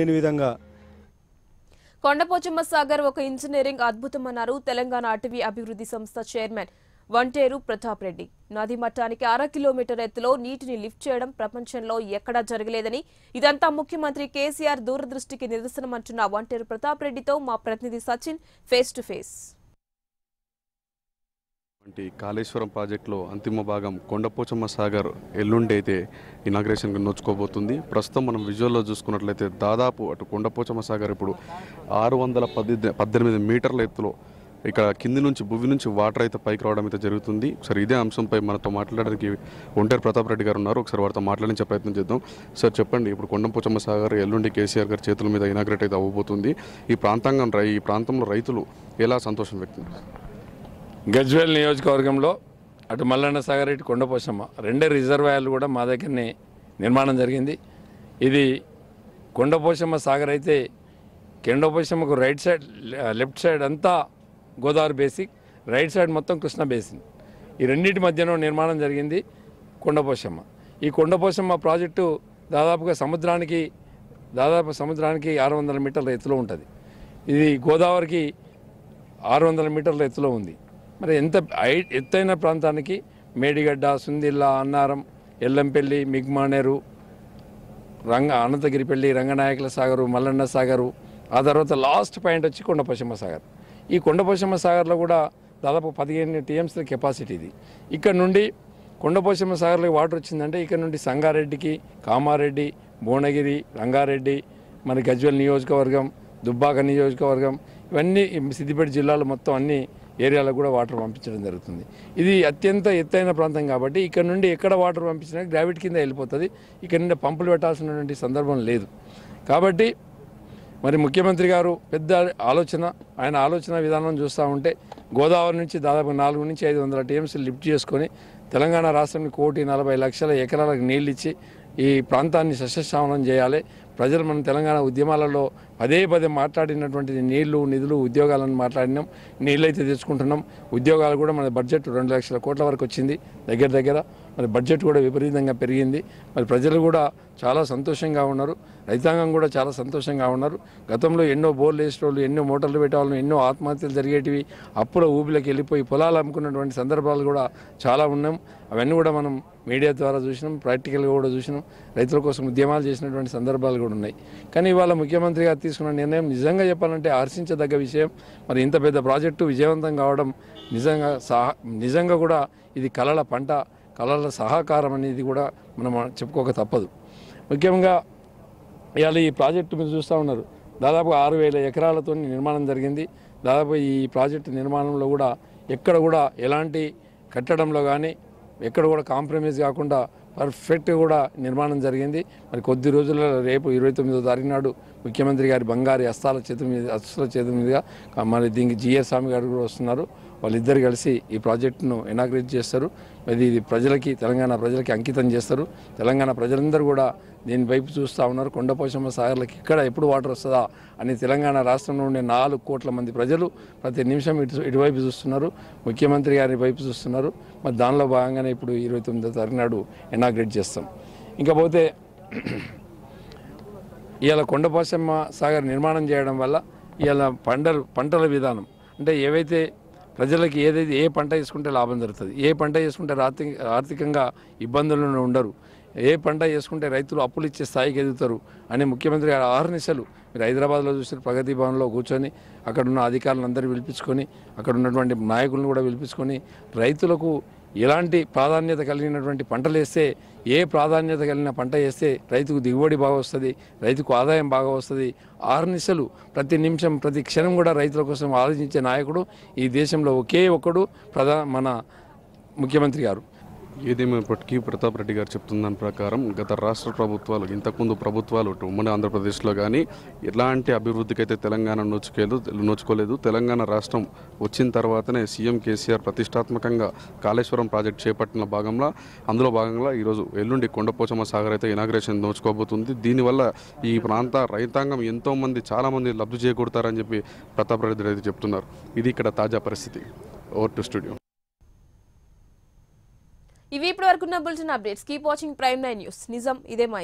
లేని విధంగా కొండపోచమ్మ సాగర్ ఒక ఇంజనీరింగ్ అద్భుతమన్నారు తెలంగాణ అటవీ అభివృద్ధి సంస్థ చైర్మన్ వంటేరు ప్రతాప్ రెడ్డి నది మట్టానికి అర కిలోమీటర్ ఎత్తులో నీటిని లిఫ్ట్ చేయడం ప్రపంచంలో ఎక్కడా జరగలేదని ఇదంతా ముఖ్యమంత్రి కేసీఆర్ దూరదృష్టికి నిదర్శనమంటున్న వంటేరు ప్రతాప్ రెడ్డితో మా ప్రతినిధి Sachin face to face Kaleshwaram ప్రాజెక్టులో అంతిమ భాగం కొండపోచమ్మ సాగర్ ఎల్లుండి అయితే ఇనాగ్రేషన్ నోచుకోబోతుంది ప్రస్తుతం మనం విజువల్లో చూసుకున్నట్లయితే దాదాపు అటు కొండపోచమ్మ సాగర్ ఇప్పుడు ఆరు వందల పద్దెనిమిది మీటర్ల ఎత్తులో ఇక్కడ కింది నుంచి భూమి నుంచి వాటర్ అయితే పైకి రావడం అయితే జరుగుతుంది ఒకసారి ఇదే అంశంపై మనతో మాట్లాడడానికి ఒంటరి ప్రతాప్ రెడ్డి గారు ఉన్నారు ఒకసారి వారితో మాట్లాడించే ప్రయత్నం చేద్దాం సార్ చెప్పండి ఇప్పుడు కొండంపోచమ్మ సాగర్ ఎల్లుండి కేసీఆర్ గారి చేతుల మీద ఇనాగ్రేట్ అయితే అవ్వబోతుంది ఈ ప్రాంతాంగం ఈ ప్రాంతంలో రైతులు ఎలా సంతోషం వ్యక్తం గజ్వేల్ నియోజకవర్గంలో అటు మల్లన్న సాగర్ ఇటు కొండపోషమ్మ రెండే రిజర్వాయర్లు కూడా మా దగ్గరనే నిర్మాణం జరిగింది ఇది కొండపోషమ్మ సాగర్ అయితే కెండపోసమ్మకు రైట్ సైడ్ లెఫ్ట్ సైడ్ అంతా గోదావరి బేసిక్ రైట్ సైడ్ మొత్తం కృష్ణ బేసిన్ ఈ రెండింటి మధ్యన నిర్మాణం జరిగింది కొండపోషమ్మ ఈ కొండపోషమ్మ ప్రాజెక్టు దాదాపుగా సముద్రానికి దాదాపు సముద్రానికి ఆరు వందల మీటర్ల ఎత్తులో ఉంటుంది ఇది గోదావరికి ఆరు వందల మీటర్ల ఎత్తులో ఉంది మరి ఎంత ఎత్తైన ప్రాంతానికి మేడిగడ్డ సుందిల్లా అన్నారం ఎల్లంపల్లి మిగ్మానేరు రంగ అనంతగిరిపల్లి రంగనాయకుల సాగరు మల్లన్న సాగరు ఆ తర్వాత లాస్ట్ పాయింట్ వచ్చి కొండ పశ్చిమ సాగర్ ఈ కొండ పశ్చిమ సాగర్లో కూడా దాదాపు పదిహేను టీఎంసీల కెపాసిటీ ఇది ఇక్కడ నుండి కొండ పశ్చిమ సాగర్లో వాటర్ వచ్చిందంటే ఇక్కడ నుండి సంగారెడ్డికి కామారెడ్డి భువనగిరి రంగారెడ్డి మన గజ్వల్ నియోజకవర్గం దుబ్బాక నియోజకవర్గం ఇవన్నీ సిద్దిపేట జిల్లాలో మొత్తం అన్నీ ఏరియాలకు కూడా వాటర్ పంపించడం జరుగుతుంది ఇది అత్యంత ఎత్తైన ప్రాంతం కాబట్టి ఇక్కడ నుండి ఎక్కడ వాటర్ పంపించినా గ్రావిటీ కింద వెళ్ళిపోతుంది ఇక్కడ నుండి పంపులు పెట్టాల్సినటువంటి సందర్భం లేదు కాబట్టి మరి ముఖ్యమంత్రి గారు పెద్ద ఆలోచన ఆయన ఆలోచన విధానం చూస్తూ ఉంటే గోదావరి నుంచి దాదాపు నాలుగు నుంచి ఐదు వందల టీఎంసీ లిఫ్ట్ చేసుకొని తెలంగాణ రాష్ట్రానికి కోటి నలభై లక్షల ఎకరాలకు నీళ్ళు ఇచ్చి ఈ ప్రాంతాన్ని సస్యశ్రామనం చేయాలి ప్రజలు మనం తెలంగాణ ఉద్యమాలలో పదే పదే మాట్లాడినటువంటి నీళ్లు నిధులు ఉద్యోగాలను మాట్లాడినాం నీళ్ళు అయితే తెచ్చుకుంటున్నాం ఉద్యోగాలు కూడా మన బడ్జెట్ రెండు లక్షల కోట్ల వరకు వచ్చింది దగ్గర దగ్గర మరి బడ్జెట్ కూడా విపరీతంగా పెరిగింది మరి ప్రజలు కూడా చాలా సంతోషంగా ఉన్నారు రైతాంగం కూడా చాలా సంతోషంగా ఉన్నారు గతంలో ఎన్నో బోర్లు వాళ్ళు ఎన్నో మోటార్లు పెట్టేవాళ్ళు ఎన్నో ఆత్మహత్యలు జరిగేటివి అప్పుల ఊబిలోకి వెళ్ళిపోయి పొలాలు అమ్ముకున్నటువంటి సందర్భాలు కూడా చాలా ఉన్నాం అవన్నీ కూడా మనం మీడియా ద్వారా చూసినాం ప్రాక్టికల్గా కూడా చూసినాం రైతుల కోసం ఉద్యమాలు చేసినటువంటి సందర్భాలు కూడా ఉన్నాయి కానీ ఇవాళ ముఖ్యమంత్రి గారు తీసుకున్న నిర్ణయం నిజంగా చెప్పాలంటే హర్షించదగ్గ విషయం మరి ఇంత పెద్ద ప్రాజెక్టు విజయవంతం కావడం నిజంగా సహా నిజంగా కూడా ఇది కళల పంట కళల సహకారం అనేది కూడా మనం చెప్పుకోక తప్పదు ముఖ్యంగా ఇవాళ ఈ ప్రాజెక్టు మీరు చూస్తూ ఉన్నారు దాదాపు ఆరు వేల ఎకరాలతో నిర్మాణం జరిగింది దాదాపు ఈ ప్రాజెక్టు నిర్మాణంలో కూడా ఎక్కడ కూడా ఎలాంటి కట్టడంలో కానీ ఎక్కడ కూడా కాంప్రమైజ్ కాకుండా పర్ఫెక్ట్ కూడా నిర్మాణం జరిగింది మరి కొద్ది రోజులలో రేపు ఇరవై తొమ్మిదో తారీఖు నాడు ముఖ్యమంత్రి గారి బంగారు అస్తాల చేతి మీద అస్తాల చేతి మీదుగా మరి దీనికి జిఎస్ స్వామి గారు కూడా వస్తున్నారు వాళ్ళిద్దరు కలిసి ఈ ప్రాజెక్టును ఇనాగ్రేట్ చేస్తారు మరి ఇది ప్రజలకి తెలంగాణ ప్రజలకి అంకితం చేస్తారు తెలంగాణ ప్రజలందరూ కూడా దీని వైపు చూస్తూ ఉన్నారు కొండపోషమ్మ సాగర్లకి ఇక్కడ ఎప్పుడు వాటర్ వస్తుందా అని తెలంగాణ రాష్ట్రంలో ఉండే నాలుగు కోట్ల మంది ప్రజలు ప్రతి నిమిషం ఇటు ఇటువైపు చూస్తున్నారు ముఖ్యమంత్రి గారి వైపు చూస్తున్నారు మరి దానిలో భాగంగానే ఇప్పుడు ఇరవై తొమ్మిదో తారీఖు నాడు ఇనాగ్రేట్ చేస్తాం ఇంకపోతే ఇవాళ కొండపోషమ్మ సాగర్ నిర్మాణం చేయడం వల్ల ఇవాళ పంటలు పంటల విధానం అంటే ఏవైతే ప్రజలకి ఏదైతే ఏ పంట వేసుకుంటే లాభం జరుగుతుంది ఏ పంట వేసుకుంటే ఆర్థికంగా ఇబ్బందులను ఉండరు ఏ పంట వేసుకుంటే రైతులు అప్పులు ఇచ్చే స్థాయికి ఎదుగుతారు అని ముఖ్యమంత్రి గారు ఆహర్నిశలు మీరు హైదరాబాద్లో చూసిన ప్రగతి భవన్లో కూర్చొని అక్కడున్న అధికారులందరూ పిలిపించుకొని అక్కడ ఉన్నటువంటి నాయకులను కూడా పిలిపించుకొని రైతులకు ఇలాంటి ప్రాధాన్యత కలిగినటువంటి పంటలు వేస్తే ఏ ప్రాధాన్యత కలిగిన పంట వేస్తే రైతుకు దిగుబడి బాగా వస్తుంది రైతుకు ఆదాయం బాగా వస్తుంది నిశలు ప్రతి నిమిషం ప్రతి క్షణం కూడా రైతుల కోసం ఆలోచించే నాయకుడు ఈ దేశంలో ఒకే ఒక్కడు ప్రధా మన ముఖ్యమంత్రి గారు ఏదేమైనప్పటికీ ప్రతాప్ రెడ్డి గారు చెప్తున్న దాని ప్రకారం గత రాష్ట్ర ప్రభుత్వాలు ఇంతకుముందు ప్రభుత్వాలు ఉమ్మడి ఆంధ్రప్రదేశ్లో కానీ ఎలాంటి అభివృద్ధికి అయితే తెలంగాణ నోచుకోలేదు నోచుకోలేదు తెలంగాణ రాష్ట్రం వచ్చిన తర్వాతనే సీఎం కేసీఆర్ ప్రతిష్టాత్మకంగా కాళేశ్వరం ప్రాజెక్ట్ చేపట్టిన భాగంలో అందులో భాగంగా ఈరోజు ఎల్లుండి కొండపోచమ్మ సాగర్ అయితే ఇనాగ్రేషన్ నోచుకోబోతుంది దీనివల్ల ఈ ప్రాంత రైతాంగం ఎంతోమంది చాలామంది లబ్ధి చేకూడతారని చెప్పి ప్రతాప్ రెడ్డి అయితే చెప్తున్నారు ఇది ఇక్కడ తాజా పరిస్థితి ఓవర్ టు స్టూడియో ఇవి ఇప్పటి వరకు ఉన్న bulletin updates keep watching Prime Nine News నిజం ఇదే మా